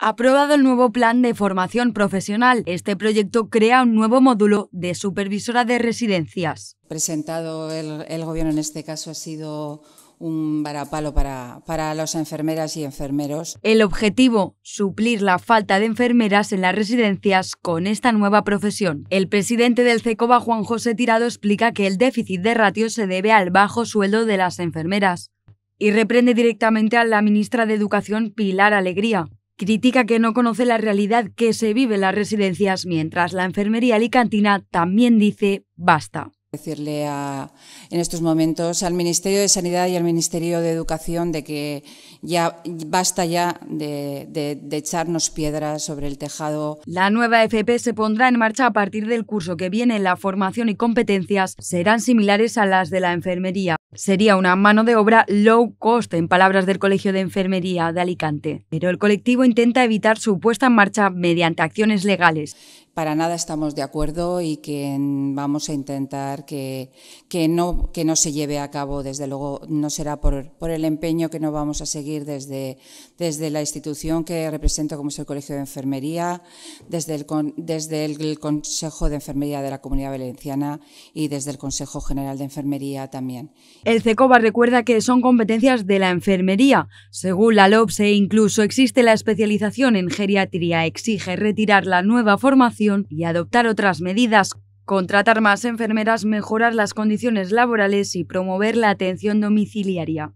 Aprobado el nuevo plan de formación profesional, este proyecto crea un nuevo módulo de supervisora de residencias. Presentado el, Gobierno en este caso ha sido un varapalo para, para las enfermeras y enfermeros. El objetivo, suplir la falta de enfermeras en las residencias con esta nueva profesión. El presidente del CECOBA, Juan José Tirado, explica que el déficit de ratio se debe al bajo sueldo de las enfermeras y reprende directamente a la ministra de Educación, Pilar Alegría. Critica que no conoce la realidad que se vive en las residencias, mientras la enfermería alicantina también dice basta decirle a, en estos momentos al Ministerio de Sanidad y al Ministerio de Educación de que ya basta ya de, de, echarnos piedras sobre el tejado. La nueva FP se pondrá en marcha a partir del curso que viene. La formación y competencias serán similares a las de la enfermería. Sería una mano de obra low cost, en palabras del Colegio de Enfermería de Alicante. Pero el colectivo intenta evitar su puesta en marcha mediante acciones legales para nada estamos de acuerdo y que vamos a intentar que, que, no, que no se lleve a cabo. Desde luego, no será por, por el empeño que no vamos a seguir desde, desde la institución que represento, como es el Colegio de Enfermería, desde el, desde el Consejo de Enfermería de la Comunidad Valenciana y desde el Consejo General de Enfermería también. El CECOBA recuerda que son competencias de la enfermería. Según la LOPSE, incluso existe la especialización en geriatría. Exige retirar la nueva formación y adoptar otras medidas, contratar más enfermeras, mejorar las condiciones laborales y promover la atención domiciliaria.